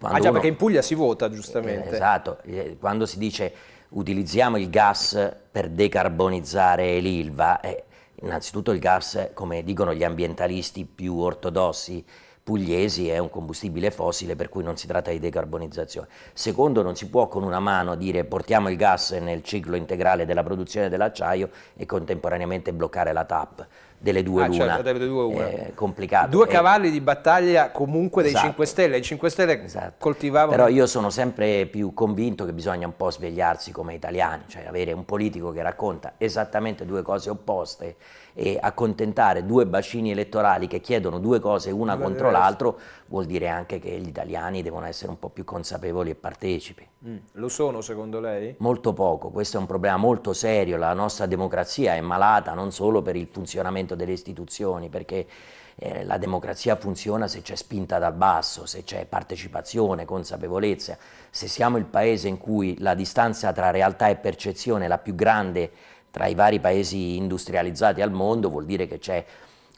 ah già, uno... perché in Puglia si vota giustamente. Eh, esatto, quando si dice utilizziamo il gas per decarbonizzare l'ILVA, eh, Innanzitutto il gas, come dicono gli ambientalisti più ortodossi pugliesi, è un combustibile fossile per cui non si tratta di decarbonizzazione. Secondo, non si può con una mano dire portiamo il gas nel ciclo integrale della produzione dell'acciaio e contemporaneamente bloccare la TAP delle due ah, l'una. Cioè, due, complicato. due cavalli di battaglia comunque dei esatto. 5 Stelle, i 5 Stelle esatto. coltivavano... Però io sono sempre più convinto che bisogna un po' svegliarsi come italiani, cioè avere un politico che racconta esattamente due cose opposte e accontentare due bacini elettorali che chiedono due cose una Vabbè, contro l'altro vuol dire anche che gli italiani devono essere un po' più consapevoli e partecipi. Mm. Lo sono secondo lei? Molto poco, questo è un problema molto serio, la nostra democrazia è malata non solo per il funzionamento delle istituzioni, perché eh, la democrazia funziona se c'è spinta dal basso, se c'è partecipazione, consapevolezza, se siamo il paese in cui la distanza tra realtà e percezione è la più grande tra i vari paesi industrializzati al mondo vuol dire che c'è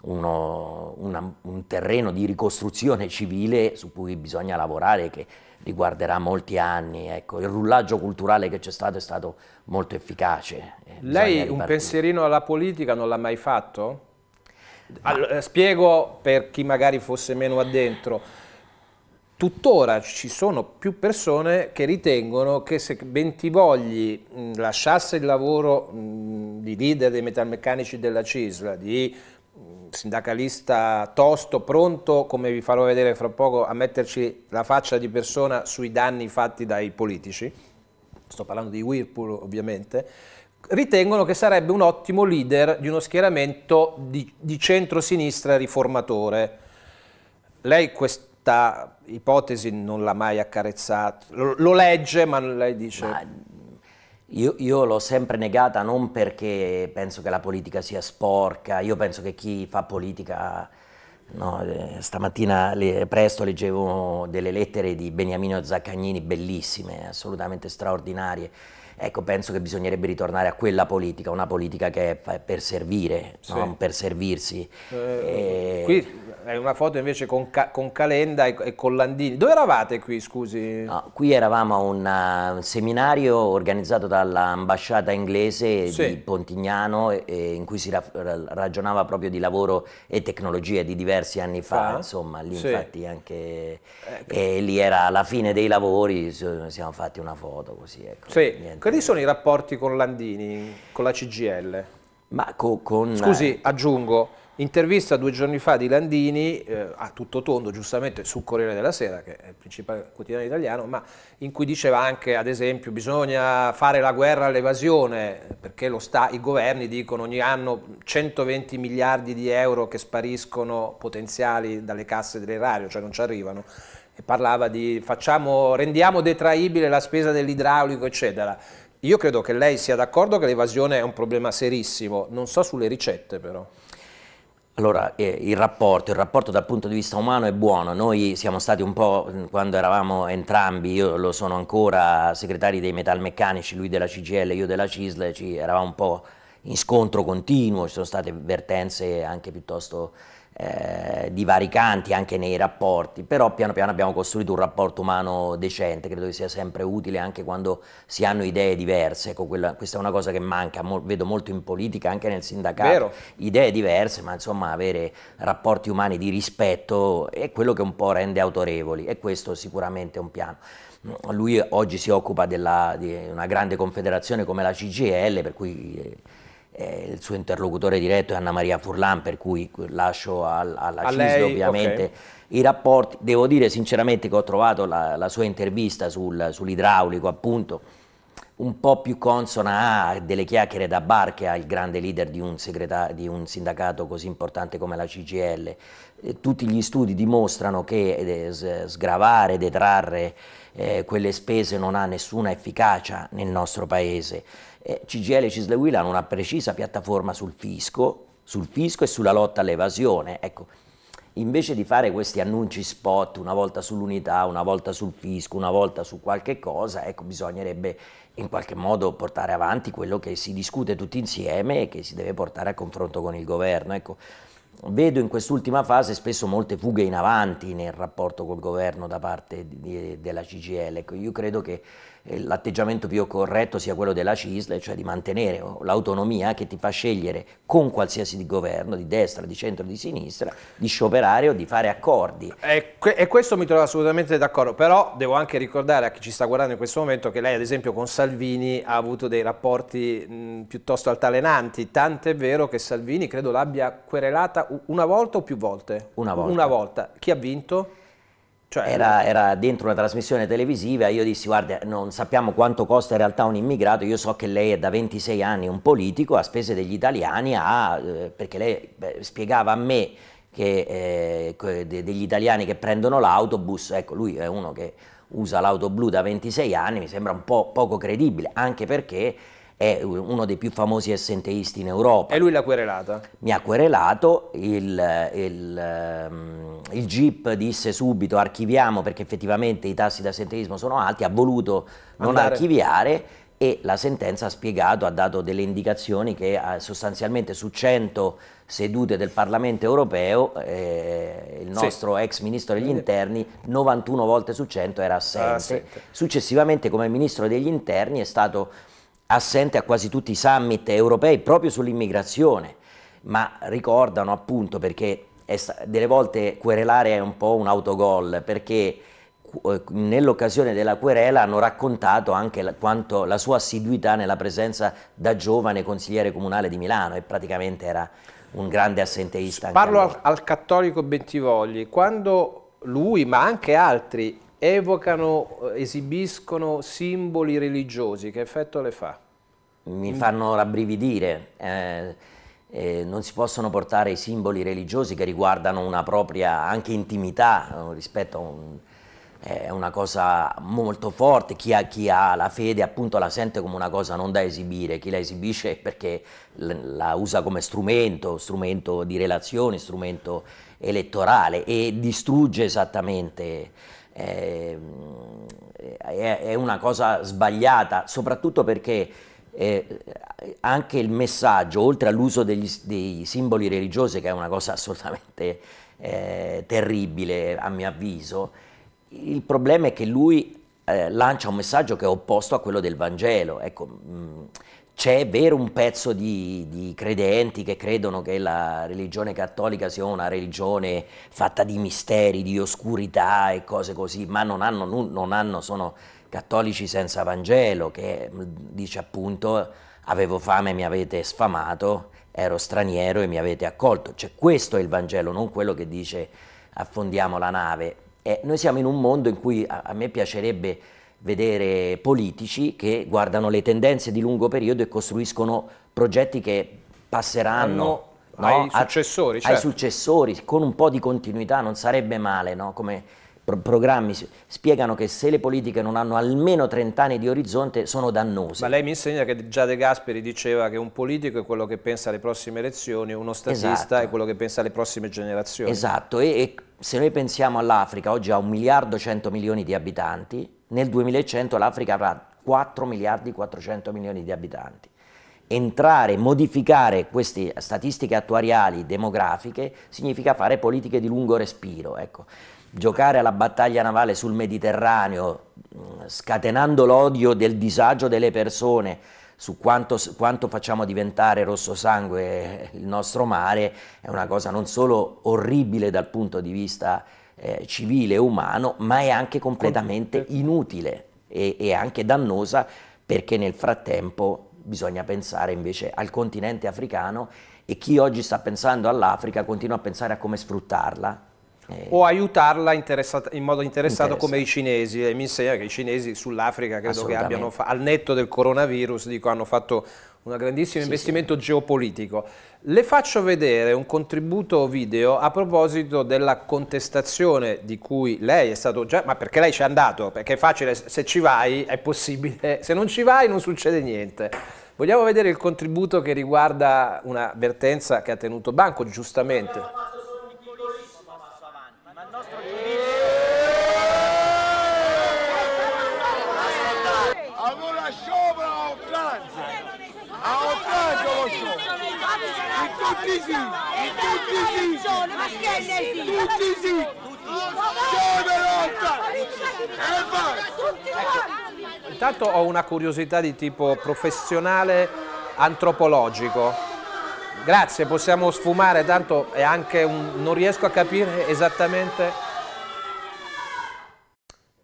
un terreno di ricostruzione civile su cui bisogna lavorare che riguarderà molti anni. Ecco, il rullaggio culturale che c'è stato è stato molto efficace. Eh, Lei un pensierino alla politica non l'ha mai fatto? Allora, eh, spiego per chi magari fosse meno addentro tuttora ci sono più persone che ritengono che se Bentivogli lasciasse il lavoro di leader dei metalmeccanici della CISLA, di sindacalista tosto, pronto, come vi farò vedere fra poco, a metterci la faccia di persona sui danni fatti dai politici, sto parlando di Whirlpool ovviamente, ritengono che sarebbe un ottimo leader di uno schieramento di, di centro-sinistra riformatore. Lei questo questa ipotesi non l'ha mai accarezzata, lo, lo, legge ma lei dice... Ma io, io l'ho sempre negata non perché penso che la politica sia sporca, io penso che chi fa politica... No, eh, stamattina presto leggevo delle lettere di Beniamino Zaccagnini, bellissime, assolutamente straordinarie. Ecco, penso che bisognerebbe ritornare a quella politica, una politica che è per servire, sì. non per servirsi. Eh, e... Eh, qui è una foto invece con, Ca con Calenda e, e, con Landini. Dove eravate qui, scusi? No, qui eravamo a un eh, seminario organizzato dall'ambasciata inglese sì. di Pontignano e, in cui si ra ragionava proprio di lavoro e tecnologia di diversi anni fa, ah. insomma, lì sì. infatti anche eh, lì era la fine dei lavori, siamo fatti una foto così, ecco. Sì. Quali sono i rapporti con Landini, con la CGL? Ma co con... Scusi, eh, aggiungo, Intervista due giorni fa di Landini, eh, a tutto tondo giustamente, su Corriere della Sera, che è il principale quotidiano italiano, ma in cui diceva anche, ad esempio, bisogna fare la guerra all'evasione, perché sta, i governi dicono ogni anno 120 miliardi di euro che spariscono potenziali dalle casse dell'erario, cioè non ci arrivano e parlava di facciamo, rendiamo detraibile la spesa dell'idraulico, eccetera. Io credo che lei sia d'accordo che l'evasione è un problema serissimo, non so sulle ricette però. Allora, eh, il, rapporto, il rapporto, dal punto di vista umano è buono, noi siamo stati un po', mm, quando eravamo entrambi, io lo sono ancora, segretari dei metalmeccanici, lui della CGL, io della CISL, ci, eravamo un po' in scontro continuo, ci sono state vertenze anche piuttosto eh, di vari canti anche nei rapporti, però piano piano abbiamo costruito un rapporto umano decente, credo che sia sempre utile anche quando si hanno idee diverse, ecco, quella, questa è una cosa che manca, mo, vedo molto in politica, anche nel sindacato, Vero. idee diverse, ma insomma avere rapporti umani di rispetto è quello che un po' rende autorevoli e questo sicuramente è un piano lui oggi si occupa della, di una grande confederazione come la CGL, per cui eh, eh, il suo interlocutore diretto è Anna Maria Furlan, per cui lascio al, alla CISL ovviamente okay. i rapporti. Devo dire sinceramente che ho trovato la, la sua intervista sul, sull'idraulico, appunto, un po' più consona a delle chiacchiere da bar che ha il grande leader di un, di un sindacato così importante come la CGL. Eh, tutti gli studi dimostrano che eh, sgravare, detrarre eh, quelle spese non ha nessuna efficacia nel nostro paese. CGL e Cisleguila hanno una precisa piattaforma sul fisco, sul fisco e sulla lotta all'evasione. Ecco, invece di fare questi annunci spot una volta sull'unità, una volta sul fisco, una volta su qualche cosa, ecco, bisognerebbe in qualche modo portare avanti quello che si discute tutti insieme e che si deve portare a confronto con il governo. Ecco, vedo in quest'ultima fase spesso molte fughe in avanti nel rapporto col governo da parte di, della CGL. Ecco, io credo che eh, l'atteggiamento più corretto sia quello della CISL, cioè di mantenere oh, l'autonomia che ti fa scegliere con qualsiasi di governo, di destra, di centro, di sinistra, di scioperare o di fare accordi. E, e questo mi trovo assolutamente d'accordo, però devo anche ricordare a chi ci sta guardando in questo momento che lei ad esempio con Salvini ha avuto dei rapporti mh, piuttosto altalenanti, tant'è vero che Salvini credo l'abbia querelata una volta o più volte? Una volta. Una volta. Chi ha vinto? Cioè, era, era, dentro una trasmissione televisiva, io dissi guarda non sappiamo quanto costa in realtà un immigrato, io so che lei è da 26 anni un politico a spese degli italiani, a, eh, perché lei beh, spiegava a me che, eh, degli italiani che prendono l'autobus, ecco lui è uno che usa l'auto blu da 26 anni, mi sembra un po' poco credibile, anche perché è uno dei più famosi assenteisti in Europa. E lui l'ha querelata? Mi ha querelato, il, il, ehm, il GIP disse subito archiviamo perché effettivamente i tassi di assenteismo sono alti, ha voluto non Andare. archiviare e la sentenza ha spiegato, ha dato delle indicazioni che eh, sostanzialmente su 100 sedute del Parlamento europeo eh, il nostro sì. ex ministro degli eh. interni 91 volte su 100 era assente. assente. Successivamente come ministro degli interni è stato assente a quasi tutti i summit europei proprio sull'immigrazione, ma ricordano appunto perché è, delle volte querelare è un po' un autogol, perché eh, nell'occasione della querela hanno raccontato anche la, quanto, la sua assiduità nella presenza da giovane consigliere comunale di Milano e praticamente era un grande assenteista. Parlo allora. al, al cattolico Bentivogli, quando lui ma anche altri evocano, eh, esibiscono simboli religiosi, che effetto le fa? Mi fanno rabbrividire, eh, eh, non si possono portare i simboli religiosi che riguardano una propria anche intimità eh, rispetto a un, eh, è una cosa molto forte, chi ha, chi ha, la fede appunto la sente come una cosa non da esibire, chi la esibisce è perché la usa come strumento, strumento di relazioni, strumento elettorale e distrugge esattamente Ehm, è, è una cosa sbagliata, soprattutto perché eh, anche il messaggio, oltre all'uso dei simboli religiosi, che è una cosa assolutamente eh, terribile a mio avviso, il problema è che lui eh, lancia un messaggio che è opposto a quello del Vangelo. Ecco, mh, mm, c'è vero un pezzo di, di, credenti che credono che la religione cattolica sia una religione fatta di misteri, di oscurità e cose così, ma non hanno, non hanno sono cattolici senza Vangelo, che mm, dice appunto avevo fame, e mi avete sfamato, ero straniero e mi avete accolto. Cioè questo è il Vangelo, non quello che dice affondiamo la nave. E noi siamo in un mondo in cui a, a me piacerebbe vedere politici che guardano le tendenze di lungo periodo e costruiscono progetti che passeranno no, ai, a, successori, ai certo. successori, con un po' di continuità, non sarebbe male, no? come pro- programmi spiegano che se le politiche non hanno almeno 30 anni di orizzonte sono dannose. Ma lei mi insegna che già De Gasperi diceva che un politico è quello che pensa alle prossime elezioni, uno statista esatto. è quello che pensa alle prossime generazioni. Esatto, e, e se noi pensiamo all'Africa, oggi ha un miliardo e 100 milioni di abitanti, nel 2100 l'Africa avrà 4 miliardi 400 milioni di abitanti. Entrare, modificare queste statistiche attuariali demografiche significa fare politiche di lungo respiro. Ecco. Giocare alla battaglia navale sul Mediterraneo, mm, scatenando l'odio del disagio delle persone su quanto, quanto, facciamo diventare rosso sangue il nostro mare, è una cosa non solo orribile dal punto di vista eh, civile, umano, ma è anche completamente ecco. inutile e, e anche dannosa perché nel frattempo bisogna pensare invece al continente africano e chi oggi sta pensando all'Africa continua a pensare a come sfruttarla eh, o aiutarla in modo interessato come i cinesi e mi insegna che i cinesi sull'Africa credo che abbiano al netto del coronavirus dico, hanno fatto un grandissimo sì, investimento sì. geopolitico. Le faccio vedere un contributo video a proposito della contestazione di cui lei è stato già, ma perché lei ci è andato, perché è facile, se ci vai è possibile, se non ci vai non succede niente. Vogliamo vedere il contributo che riguarda una vertenza che ha tenuto banco, giustamente. Tutti sì! Tutti sì! Cioè, tutti sì! Sono lotta! E basta! Intanto ho una curiosità di tipo professionale antropologico. Grazie, possiamo sfumare, tanto è anche un... non riesco a capire esattamente...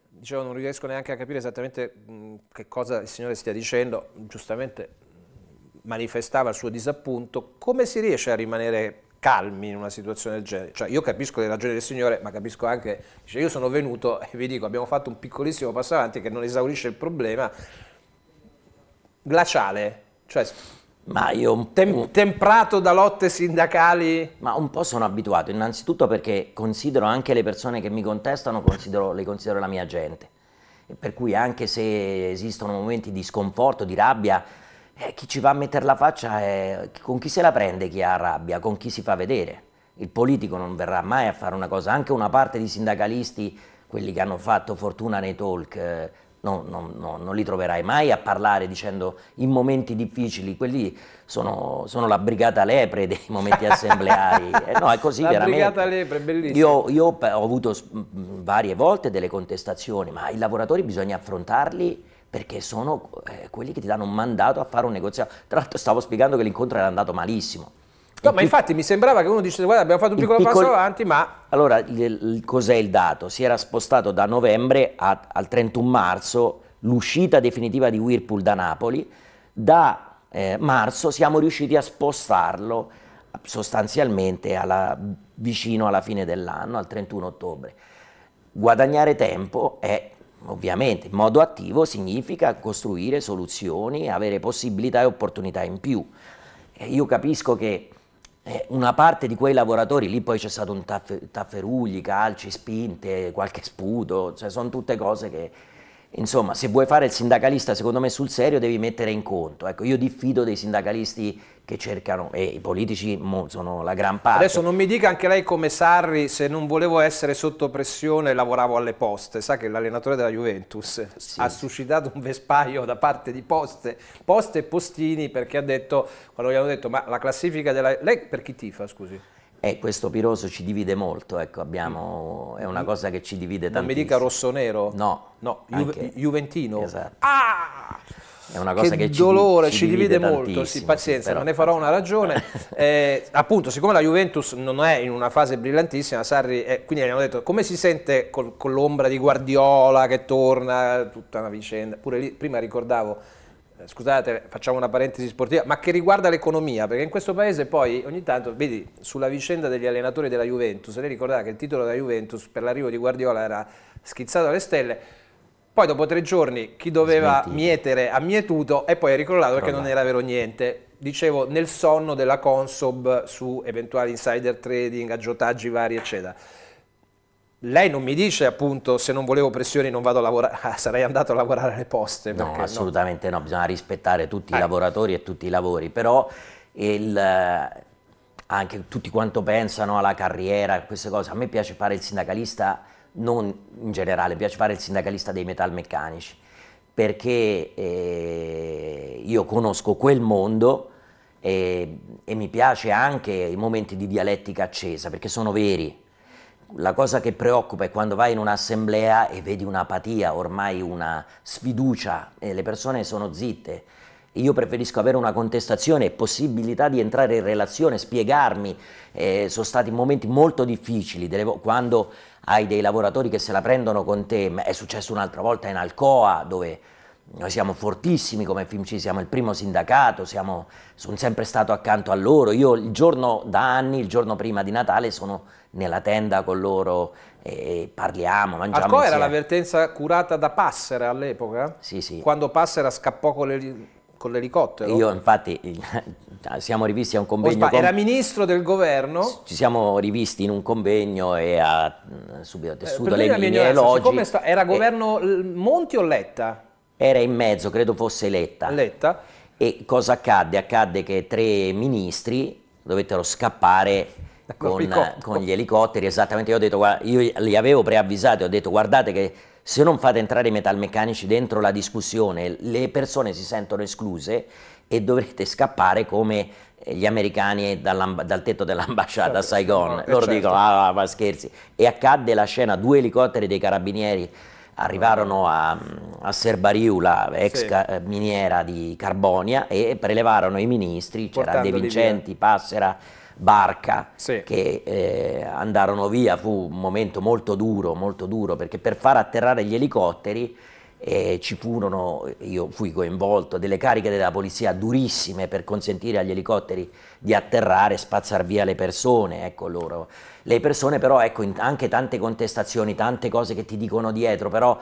Dicevo, non riesco neanche a capire esattamente che cosa il Signore stia dicendo, giustamente manifestava il suo disappunto, come si riesce a rimanere calmi in una situazione del genere? Cioè io capisco le ragioni del Signore, ma capisco anche, dice, io sono venuto e vi dico abbiamo fatto un piccolissimo passo avanti che non esaurisce il problema, glaciale, cioè ma io Tem- temprato da lotte sindacali? Ma un po' sono abituato, innanzitutto perché considero anche le persone che mi contestano, considero, le considero la mia gente. Per cui anche se esistono momenti di sconforto, di rabbia, eh, chi ci va a mettere la faccia è con chi se la prende chi ha rabbia, con chi si fa vedere. Il politico non verrà mai a fare una cosa, anche una parte di sindacalisti, quelli che hanno fatto fortuna nei talk, eh, no, no, no, non li troverai mai a parlare dicendo in momenti difficili, quelli sono, sono la brigata lepre dei momenti assembleari. Eh, no, è così la veramente. brigata lepre, bellissimo. Io, io ho avuto varie volte delle contestazioni, ma i lavoratori bisogna affrontarli perché sono eh, quelli che ti danno un mandato a fare un negoziato. Tra l'altro stavo spiegando che l'incontro era andato malissimo. No, ma infatti mi sembrava che uno dicesse guarda abbiamo fatto un piccolo piccol passo avanti, ma... Allora, cos'è il dato? Si era spostato da novembre a, al 31 marzo l'uscita definitiva di Whirlpool da Napoli, da eh, marzo siamo riusciti a spostarlo sostanzialmente alla, vicino alla fine dell'anno, al 31 ottobre. Guadagnare tempo è ovviamente in modo attivo significa costruire soluzioni, avere possibilità e opportunità in più. io capisco che eh, una parte di quei lavoratori, lì poi c'è stato un tafferugli, calci, spinte, qualche sputo, cioè sono tutte cose che Insomma, se vuoi fare il sindacalista, secondo me sul serio devi mettere in conto. Ecco, io diffido dei sindacalisti che cercano, e i politici sono la gran parte. Adesso non mi dica anche lei come Sarri, se non volevo essere sotto pressione lavoravo alle poste, sa che l'allenatore della Juventus sì. ha suscitato un vespaio da parte di poste, poste e postini perché ha detto, quando gli hanno detto ma la classifica della... Lei per chi tifa scusi? E questo piroso ci divide molto, ecco, abbiamo, è una mm. cosa che ci divide tanto. Non mi dica rosso-nero? No. No, Ju Juventino? Esatto. Ah! È una cosa che, che dolore, ci, ci divide, divide molto, sì, pazienza, però... ne farò una ragione. eh, appunto, siccome la Juventus non è in una fase brillantissima, Sarri, è, eh, quindi abbiamo detto come si sente col, con l'ombra di Guardiola che torna, tutta una vicenda. Pure lì, prima ricordavo eh, scusate, facciamo una parentesi sportiva, ma che riguarda l'economia, perché in questo paese poi ogni tanto, vedi, sulla vicenda degli allenatori della Juventus, lei ricordava che il titolo della Juventus per l'arrivo di Guardiola era schizzato alle stelle, poi dopo tre giorni chi doveva Smentito. mietere ha mietuto e poi è ricollato perché non era vero niente. Dicevo, nel sonno della Consob su eventuali insider trading, aggiottaggi vari, eccetera. Lei non mi dice appunto se non volevo pressioni non vado a lavorare, ah, sarei andato a lavorare alle poste. No, assolutamente no. no. bisogna rispettare tutti eh. i lavoratori e tutti i lavori, però il, eh, anche tutti quanto pensano alla carriera, queste cose, a me piace fare il sindacalista, non in generale, piace fare il sindacalista dei metalmeccanici, perché eh, io conosco quel mondo e, eh, e mi piace anche i momenti di dialettica accesa, perché sono veri la cosa che preoccupa è quando vai in un'assemblea e vedi un'apatia, ormai una sfiducia, e le persone sono zitte. Io preferisco avere una contestazione, e possibilità di entrare in relazione, spiegarmi. Eh, sono stati momenti molto difficili, delle, quando hai dei lavoratori che se la prendono con te. È successo un'altra volta in Alcoa, dove noi siamo fortissimi come FIMCI, siamo il primo sindacato, siamo, sono sempre stato accanto a loro. Io il giorno da anni, il giorno prima di Natale, sono nella tenda con loro e parliamo, mangiamo Alco insieme. era l'avvertenza curata da Passera all'epoca? Sì, sì. Quando Passera scappò con le con l'elicottero. Io infatti siamo rivisti a un convegno. Con... Era ministro del governo. Ci siamo rivisti in un convegno e ha mm, subito eh, tessuto eh, le mie elogi. Sta... Era eh, governo e... Monti o Letta? Era in mezzo, credo fosse Letta. Letta. E cosa accadde? Accadde che tre ministri dovettero scappare con, con, gli elicotteri, esattamente, io, detto, guarda, io li avevo preavvisati, ho detto guardate che se non fate entrare i metalmeccanici dentro la discussione le persone si sentono escluse e dovrete scappare come gli americani dal tetto dell'ambasciata a certo, Saigon, no, eh, loro certo. dicono ah ma scherzi, e accadde la scena, due elicotteri dei carabinieri arrivarono a, a Serbariu, la ex sì. miniera di Carbonia, e prelevarono i ministri, c'era De Vincenti, via. Passera, Barca sì. che eh, andarono via, fu un momento molto duro, molto duro, perché per far atterrare gli elicotteri eh, ci furono, io fui coinvolto, delle cariche della polizia durissime per consentire agli elicotteri di atterrare, spazzar via le persone, ecco loro. Le persone però, ecco, anche tante contestazioni, tante cose che ti dicono dietro, però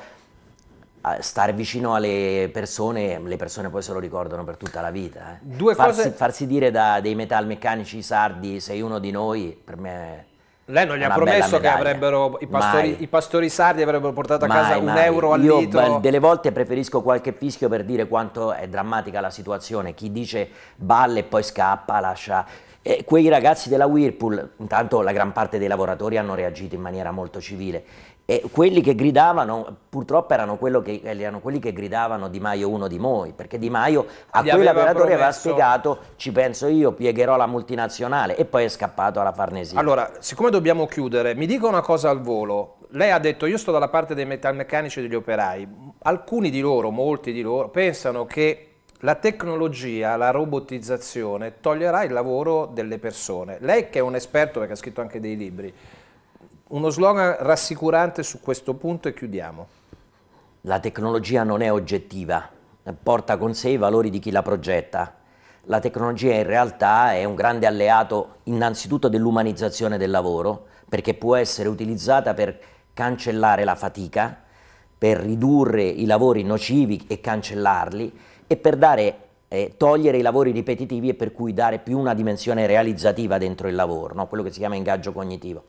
stare vicino alle persone, le persone poi se lo ricordano per tutta la vita. Eh. Farsi, cose... farsi, dire da dei metalmeccanici sardi sei uno di noi, per me... è... Lei non gli ha promesso che avrebbero i pastori, i pastori, sardi avrebbero portato a mai, casa un mai. euro al Io, litro. Delle volte preferisco qualche fischio per dire quanto è drammatica la situazione. Chi dice balle e poi scappa, lascia. E quei ragazzi della Whirlpool, intanto la gran parte dei lavoratori hanno reagito in maniera molto civile e quelli che gridavano, purtroppo erano, che, eh, erano, quelli che gridavano Di Maio uno di noi, perché Di Maio a Gli quell'operatore aveva, aveva spiegato ci penso io, piegherò la multinazionale e poi è scappato alla Farnesina. Allora, siccome dobbiamo chiudere, mi dica una cosa al volo. Lei ha detto io sto dalla parte dei metalmeccanici e degli operai. Alcuni di loro, molti di loro, pensano che la tecnologia, la robotizzazione toglierà il lavoro delle persone. Lei che è un esperto perché ha scritto anche dei libri, uno slogan rassicurante su questo punto e chiudiamo. La tecnologia non è oggettiva, porta con sé i valori di chi la progetta. La tecnologia in realtà è un grande alleato innanzitutto dell'umanizzazione del lavoro, perché può essere utilizzata per cancellare la fatica, per ridurre i lavori nocivi e cancellarli e per dare, eh, togliere i lavori ripetitivi e per cui dare più una dimensione realizzativa dentro il lavoro, no? quello che si chiama ingaggio cognitivo.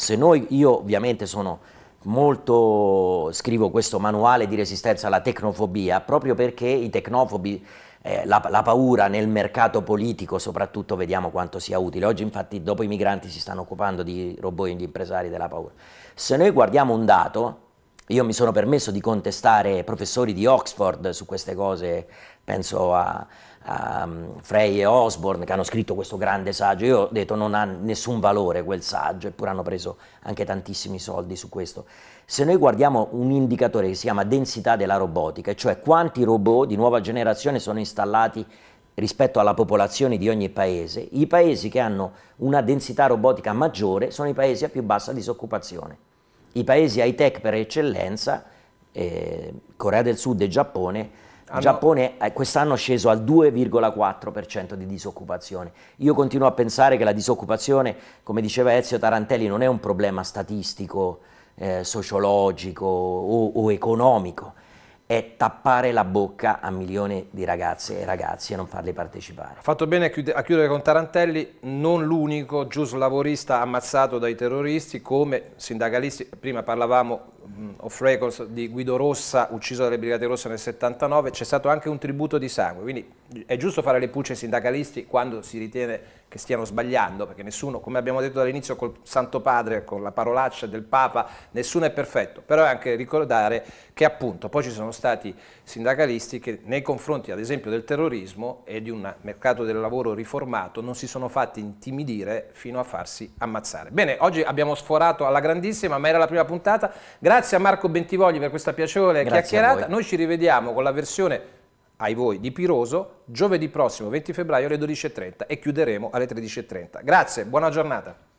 Se noi, io ovviamente sono molto, scrivo questo manuale di resistenza alla tecnofobia proprio perché i tecnofobi eh, la, la, paura nel mercato politico soprattutto vediamo quanto sia utile. Oggi infatti dopo i migranti si stanno occupando di robot, gli impresari della paura. Se noi guardiamo un dato, io mi sono permesso di contestare professori di Oxford su queste cose, penso a, um, Frey e Osborne che hanno scritto questo grande saggio, io ho detto non ha nessun valore quel saggio, eppure hanno preso anche tantissimi soldi su questo. Se noi guardiamo un indicatore che si chiama densità della robotica, cioè quanti robot di nuova generazione sono installati rispetto alla popolazione di ogni paese, i paesi che hanno una densità robotica maggiore sono i paesi a più bassa disoccupazione. I paesi high tech per eccellenza, eh, Corea del Sud e Giappone, hanno... Giappone eh, quest'anno è sceso al 2,4% di disoccupazione. Io continuo a pensare che la disoccupazione, come diceva Ezio Tarantelli, non è un problema statistico, eh, sociologico o, o economico, è tappare la bocca a milioni di ragazze e ragazzi e non farli partecipare. Ha fatto bene a, chiudere con Tarantelli, non l'unico giuslavorista ammazzato dai terroristi, come sindacalisti, prima parlavamo off records di Guido Rossa, ucciso dalle Brigate Rosse nel 79, c'è stato anche un tributo di sangue, quindi è giusto fare le pucce ai sindacalisti quando si ritiene che stiano sbagliando, perché nessuno, come abbiamo detto dall'inizio col Santo Padre, con la parolaccia del Papa, nessuno è perfetto, però è anche ricordare che appunto poi ci sono stati sindacalisti che nei confronti ad esempio del terrorismo e di un mercato del lavoro riformato non si sono fatti intimidire fino a farsi ammazzare. Bene, oggi abbiamo sforato alla grandissima, ma era la prima puntata, grazie a Marco Bentivogli per questa piacevole grazie chiacchierata, noi ci rivediamo con la versione ai voi di Piroso giovedì prossimo 20 febbraio alle 12.30 e chiuderemo alle 13.30. Grazie, buona giornata.